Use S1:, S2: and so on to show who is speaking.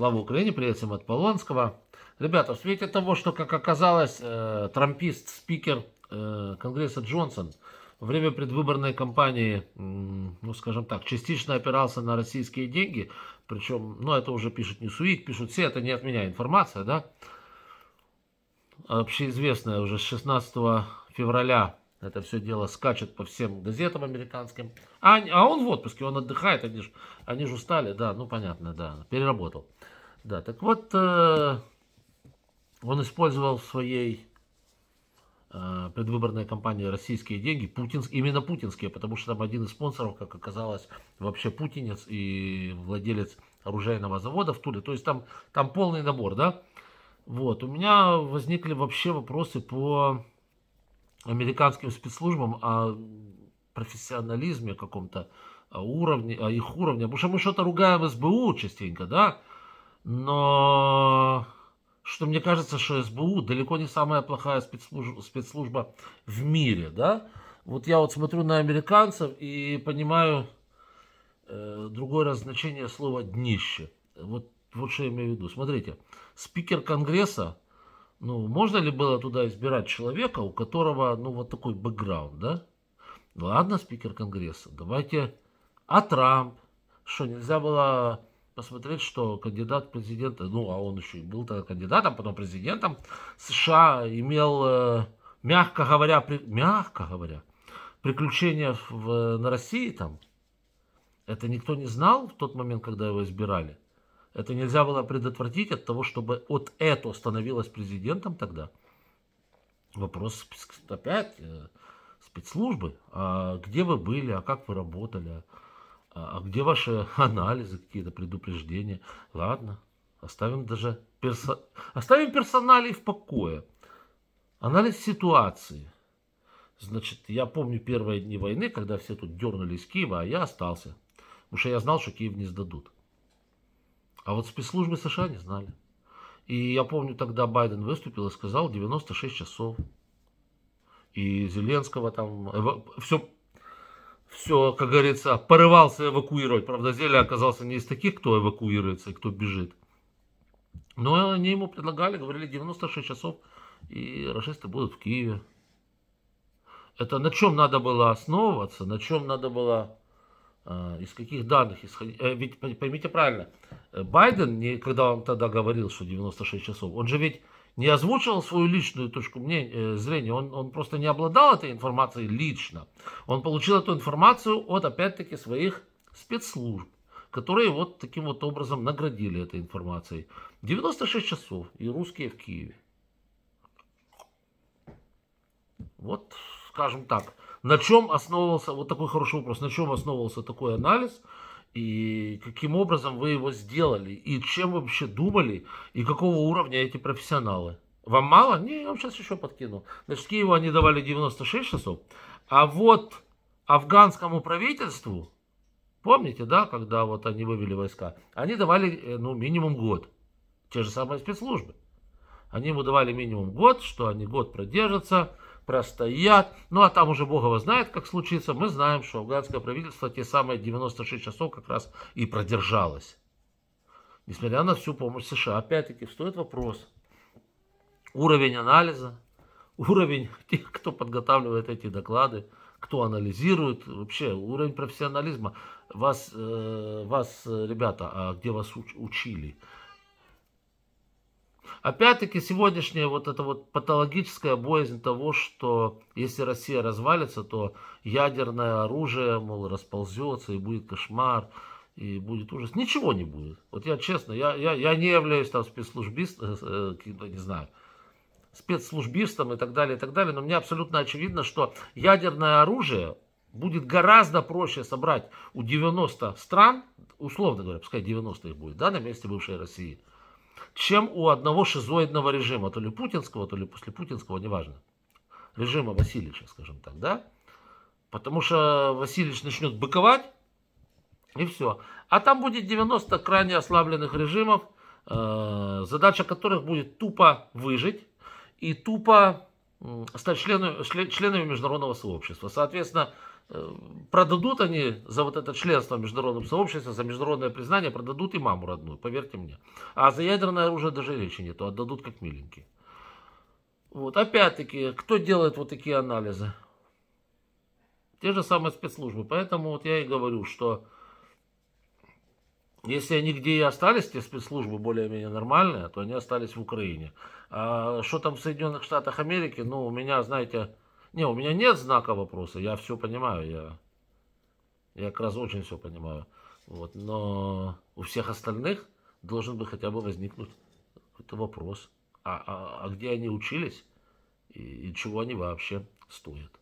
S1: Слава Украине, привет всем от Полонского. Ребята, в свете того, что, как оказалось, э, трампист, спикер э, Конгресса Джонсон во время предвыборной кампании, ну, скажем так, частично опирался на российские деньги, причем, ну, это уже пишет не Суик, пишут все, это не от меня информация, да, общеизвестная уже с 16 февраля это все дело скачет по всем газетам американским. А, а он в отпуске, он отдыхает, они же они ж устали, да, ну понятно, да, переработал. Да, так вот, э, он использовал в своей э, предвыборной кампании российские деньги, путинс, именно путинские, потому что там один из спонсоров, как оказалось, вообще путинец и владелец оружейного завода в Туле. То есть там, там полный набор, да? Вот, у меня возникли вообще вопросы по американским спецслужбам о профессионализме каком-то, о уровне, о их уровне. Потому что мы что-то ругаем СБУ частенько, да? Но что мне кажется, что СБУ далеко не самая плохая спецслужба, спецслужба в мире, да? Вот я вот смотрю на американцев и понимаю э, другое значение слова «днище». Вот, вот что я имею в виду. Смотрите, спикер Конгресса ну, можно ли было туда избирать человека, у которого, ну, вот такой бэкграунд, да? Ну, ладно, спикер Конгресса, давайте... А Трамп? Что, нельзя было посмотреть, что кандидат президента, ну, а он еще и был тогда кандидатом, потом президентом США, имел, э, мягко говоря, при, мягко говоря, приключения в, на России там. Это никто не знал в тот момент, когда его избирали. Это нельзя было предотвратить от того, чтобы от этого становилась президентом тогда. Вопрос опять э, спецслужбы. А где вы были, а как вы работали, а, а где ваши анализы, какие-то предупреждения? Ладно, оставим даже персо... оставим персоналей в покое. Анализ ситуации. Значит, я помню первые дни войны, когда все тут дернулись из Киева, а я остался. Потому что я знал, что Киев не сдадут. А вот спецслужбы США не знали. И я помню, тогда Байден выступил и сказал 96 часов. И Зеленского там, все, все, как говорится, порывался эвакуировать. Правда, Зеля оказался не из таких, кто эвакуируется и кто бежит. Но они ему предлагали, говорили 96 часов, и расисты будут в Киеве. Это на чем надо было основываться, на чем надо было, э, из каких данных исходить. Э, ведь поймите правильно, Э, Байден, не, когда он тогда говорил, что 96 часов, он же ведь не озвучивал свою личную точку мнения, э, зрения, он, он просто не обладал этой информацией лично. Он получил эту информацию от, опять-таки, своих спецслужб, которые вот таким вот образом наградили этой информацией. 96 часов, и русские в Киеве. Вот, скажем так, на чем основывался, вот такой хороший вопрос, на чем основывался такой анализ – и каким образом вы его сделали, и чем вообще думали, и какого уровня эти профессионалы. Вам мало? Не, я вам сейчас еще подкину. Значит, Киеву они давали 96 часов, а вот афганскому правительству, помните, да, когда вот они вывели войска, они давали, э, ну, минимум год. Те же самые спецслужбы. Они ему давали минимум год, что они год продержатся, простоят. Ну, а там уже Бог его знает, как случится. Мы знаем, что афганское правительство те самые 96 часов как раз и продержалось. Несмотря на всю помощь США. Опять-таки встает вопрос. Уровень анализа, уровень тех, кто подготавливает эти доклады, кто анализирует, вообще уровень профессионализма. Вас, э, вас ребята, а где вас уч- учили? Опять-таки сегодняшняя вот эта вот патологическая боязнь того, что если Россия развалится, то ядерное оружие, мол, расползется и будет кошмар, и будет ужас. Ничего не будет. Вот я честно, я, я, я не являюсь там спецслужбистом, э, э ну, не знаю, спецслужбистом и так далее, и так далее, но мне абсолютно очевидно, что ядерное оружие будет гораздо проще собрать у 90 стран, условно говоря, пускай 90 их будет, да, на месте бывшей России – чем у одного шизоидного режима, то ли путинского, то ли после путинского, неважно, режима Васильевича, скажем так, да? Потому что Васильевич начнет быковать, и все. А там будет 90 крайне ослабленных режимов, э, задача которых будет тупо выжить и тупо стать членами, членами международного сообщества. Соответственно, Э, продадут они за вот это членство в международном сообществе, за международное признание, продадут и маму родную, поверьте мне. А за ядерное оружие даже речи нету, отдадут как миленькие. Вот, опять-таки, кто делает вот такие анализы? Те же самые спецслужбы. Поэтому вот я и говорю, что если они где и остались, те спецслужбы более-менее нормальные, то они остались в Украине. А что там в Соединенных Штатах Америки, ну, у меня, знаете, не, у меня нет знака вопроса, я все понимаю, я, я как раз очень все понимаю. Вот, но у всех остальных должен бы хотя бы возникнуть какой-то вопрос. А, а, а где они учились и, и чего они вообще стоят?